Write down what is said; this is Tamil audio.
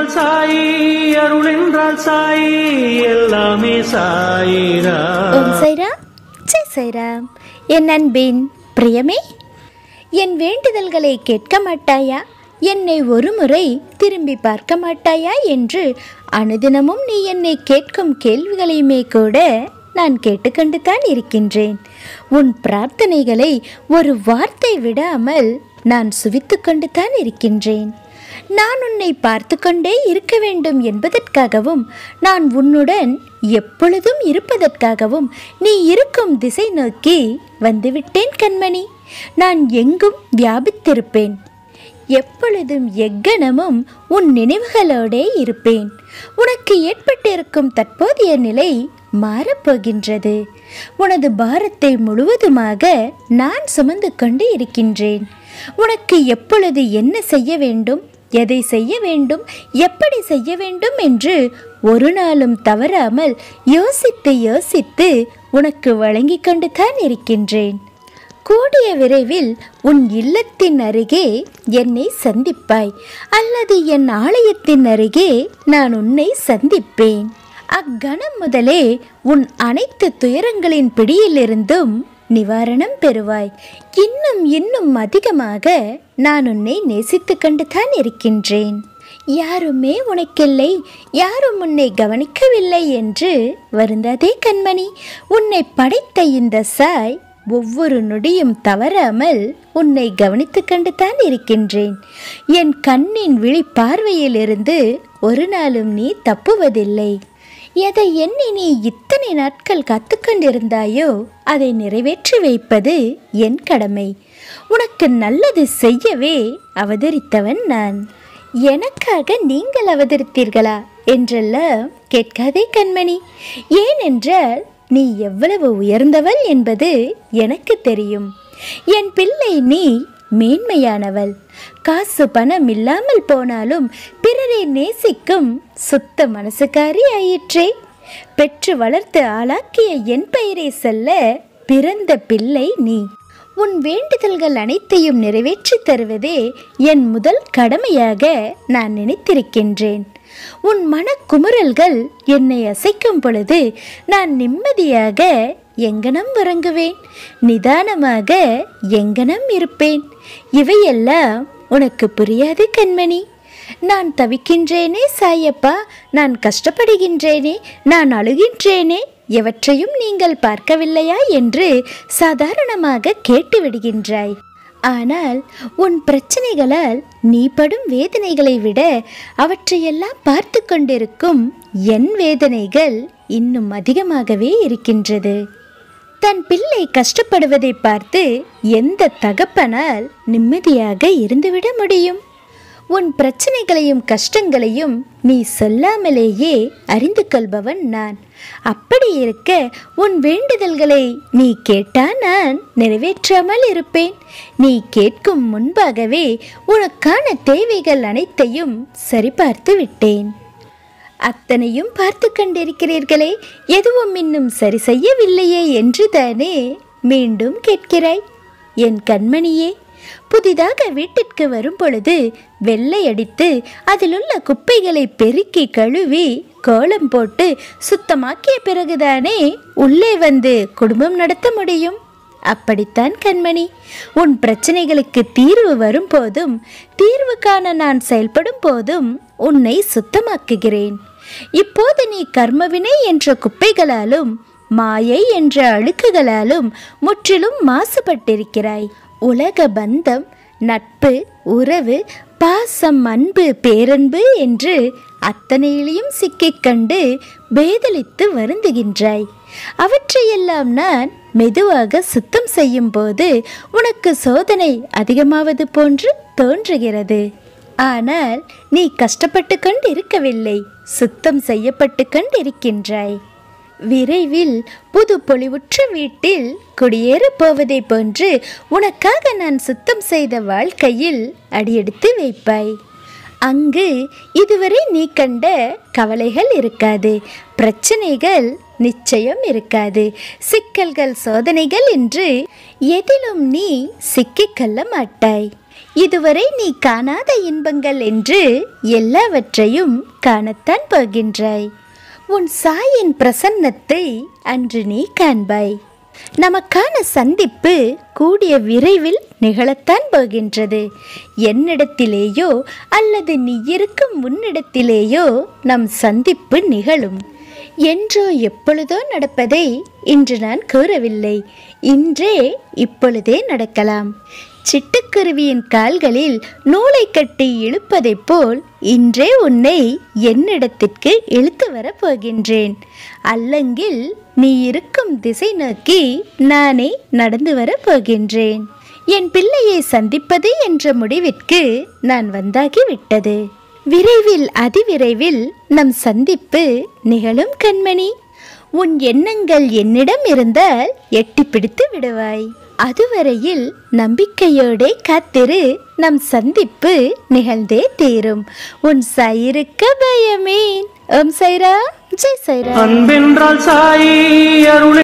என்றால் சாயி அருள் என்றால் சாயி எல்லாமே சாயிரா சைராம் ஜெய் சைராம் என் அன்பின் பிரியமே என் வேண்டுதல்களை கேட்க மாட்டாயா என்னை ஒரு முறை திரும்பி பார்க்க மாட்டாயா என்று அனுதினமும் நீ என்னை கேட்கும் கேள்விகளையுமே கூட நான் கேட்டுக்கொண்டு தான் இருக்கின்றேன் உன் பிரார்த்தனைகளை ஒரு வார்த்தை விடாமல் நான் சுவித்துக்கொண்டு தான் இருக்கின்றேன் நான் உன்னை பார்த்து கொண்டே இருக்க வேண்டும் என்பதற்காகவும் நான் உன்னுடன் எப்பொழுதும் இருப்பதற்காகவும் நீ இருக்கும் திசை நோக்கி வந்துவிட்டேன் கண்மணி நான் எங்கும் வியாபித்திருப்பேன் எப்பொழுதும் எக்கணமும் உன் நினைவுகளோடே இருப்பேன் உனக்கு ஏற்பட்டிருக்கும் தற்போதைய நிலை மாறப்போகின்றது உனது பாரத்தை முழுவதுமாக நான் சுமந்து கொண்டு இருக்கின்றேன் உனக்கு எப்பொழுது என்ன செய்ய வேண்டும் எதை செய்ய வேண்டும் எப்படி செய்ய வேண்டும் என்று ஒரு நாளும் தவறாமல் யோசித்து யோசித்து உனக்கு வழங்கி கொண்டு தான் இருக்கின்றேன் கூடிய விரைவில் உன் இல்லத்தின் அருகே என்னை சந்திப்பாய் அல்லது என் ஆலயத்தின் அருகே நான் உன்னை சந்திப்பேன் அக்கணம் முதலே உன் அனைத்து துயரங்களின் பிடியிலிருந்தும் நிவாரணம் பெறுவாய் இன்னும் இன்னும் அதிகமாக நான் உன்னை நேசித்து கண்டுதான் இருக்கின்றேன் யாருமே உனக்கில்லை யாரும் உன்னை கவனிக்கவில்லை என்று வருந்தாதே கண்மணி உன்னை படைத்த இந்த சாய் ஒவ்வொரு நொடியும் தவறாமல் உன்னை கவனித்து கண்டு தான் இருக்கின்றேன் என் கண்ணின் விழி பார்வையிலிருந்து ஒரு நாளும் நீ தப்புவதில்லை எதை எண்ணி நீ இத்தனை நாட்கள் கற்றுக்கொண்டிருந்தாயோ அதை நிறைவேற்றி வைப்பது என் கடமை உனக்கு நல்லது செய்யவே அவதரித்தவன் நான் எனக்காக நீங்கள் அவதரித்தீர்களா என்றெல்லாம் கேட்காதே கண்மணி ஏனென்றால் நீ எவ்வளவு உயர்ந்தவள் என்பது எனக்கு தெரியும் என் பிள்ளை நீ மேன்மையானவள் காசு பணம் இல்லாமல் போனாலும் பிறரை நேசிக்கும் சுத்த மனசுக்காரி ஆயிற்றே பெற்று வளர்த்து ஆளாக்கிய என் பெயரை செல்ல பிறந்த பிள்ளை நீ உன் வேண்டுதல்கள் அனைத்தையும் நிறைவேற்றி தருவதே என் முதல் கடமையாக நான் நினைத்திருக்கின்றேன் உன் மனக்குமுறல்கள் என்னை அசைக்கும் பொழுது நான் நிம்மதியாக எங்கனம் உறங்குவேன் நிதானமாக எங்கனம் இருப்பேன் இவையெல்லாம் உனக்கு புரியாது கண்மணி நான் தவிக்கின்றேனே சாயப்பா நான் கஷ்டப்படுகின்றேனே நான் அழுகின்றேனே எவற்றையும் நீங்கள் பார்க்கவில்லையா என்று சாதாரணமாக கேட்டுவிடுகின்றாய் ஆனால் உன் பிரச்சனைகளால் நீ படும் வேதனைகளை விட அவற்றையெல்லாம் பார்த்து கொண்டிருக்கும் என் வேதனைகள் இன்னும் அதிகமாகவே இருக்கின்றது தன் பிள்ளை கஷ்டப்படுவதை பார்த்து எந்த தகப்பனால் நிம்மதியாக இருந்துவிட முடியும் உன் பிரச்சனைகளையும் கஷ்டங்களையும் நீ சொல்லாமலேயே அறிந்து கொள்பவன் நான் அப்படி இருக்க உன் வேண்டுதல்களை நீ கேட்டா நான் நிறைவேற்றாமல் இருப்பேன் நீ கேட்கும் முன்பாகவே உனக்கான தேவைகள் அனைத்தையும் சரிபார்த்து விட்டேன் அத்தனையும் பார்த்து கண்டிருக்கிறீர்களே எதுவும் இன்னும் சரி செய்யவில்லையே என்று தானே மீண்டும் கேட்கிறாய் என் கண்மணியே புதிதாக வீட்டிற்கு வரும் பொழுது வெள்ளை அடித்து அதிலுள்ள குப்பைகளை பெருக்கி கழுவி கோலம் போட்டு சுத்தமாக்கிய பிறகுதானே உள்ளே வந்து குடும்பம் நடத்த முடியும் அப்படித்தான் கண்மணி உன் பிரச்சனைகளுக்கு தீர்வு வரும் போதும் தீர்வு காண நான் செயல்படும் போதும் உன்னை சுத்தமாக்குகிறேன் இப்போது நீ கர்மவினை என்ற குப்பைகளாலும் மாயை என்ற அழுக்குகளாலும் முற்றிலும் மாசுபட்டிருக்கிறாய் உலக பந்தம் நட்பு உறவு பாசம் அன்பு பேரன்பு என்று அத்தனையிலையும் சிக்கிக் கண்டு பேதலித்து வருந்துகின்றாய் அவற்றையெல்லாம் நான் மெதுவாக சுத்தம் செய்யும் போது உனக்கு சோதனை அதிகமாவது போன்று தோன்றுகிறது ஆனால் நீ கஷ்டப்பட்டு கொண்டு இருக்கவில்லை சுத்தம் செய்யப்பட்டு கொண்டிருக்கின்றாய் விரைவில் புது பொலிவுற்ற வீட்டில் குடியேறப் போவதைப் போன்று உனக்காக நான் சுத்தம் செய்த வாழ்க்கையில் அடியெடுத்து வைப்பாய் அங்கு இதுவரை நீ கண்ட கவலைகள் இருக்காது பிரச்சனைகள் நிச்சயம் இருக்காது சிக்கல்கள் சோதனைகள் என்று எதிலும் நீ சிக்கிக்கொள்ள மாட்டாய் இதுவரை நீ காணாத இன்பங்கள் என்று எல்லாவற்றையும் காணத்தான் போகின்றாய் உன் சாயின் பிரசன்னத்தை அன்று நீ காண்பாய் நமக்கான சந்திப்பு கூடிய விரைவில் நிகழத்தான் போகின்றது என்னிடத்திலேயோ அல்லது நீ இருக்கும் உன்னிடத்திலேயோ நம் சந்திப்பு நிகழும் என்றோ எப்பொழுதோ நடப்பதை இன்று நான் கூறவில்லை இன்றே இப்பொழுதே நடக்கலாம் சிட்டுக்குருவியின் கால்களில் நூலை கட்டி இழுப்பதைப் போல் இன்றே உன்னை என்னிடத்திற்கு இழுத்து வரப் போகின்றேன் அல்லங்கில் நீ இருக்கும் திசை நோக்கி நானே நடந்து வரப் போகின்றேன் என் பிள்ளையை சந்திப்பது என்ற முடிவிற்கு நான் வந்தாகிவிட்டது விரைவில் அதிவிரைவில் நம் சந்திப்பு நிகழும் கண்மணி உன் எண்ணங்கள் என்னிடம் இருந்தால் எட்டி பிடித்து விடுவாய் அதுவரையில் நம்பிக்கையோடே காத்திரு நம் சந்திப்பு நிகழ்ந்தே தீரும் உன் சயிருக்க பயமேன் ஓம் சைரா ஜெய் சைரா அன்பென்றால் சாயி அருள்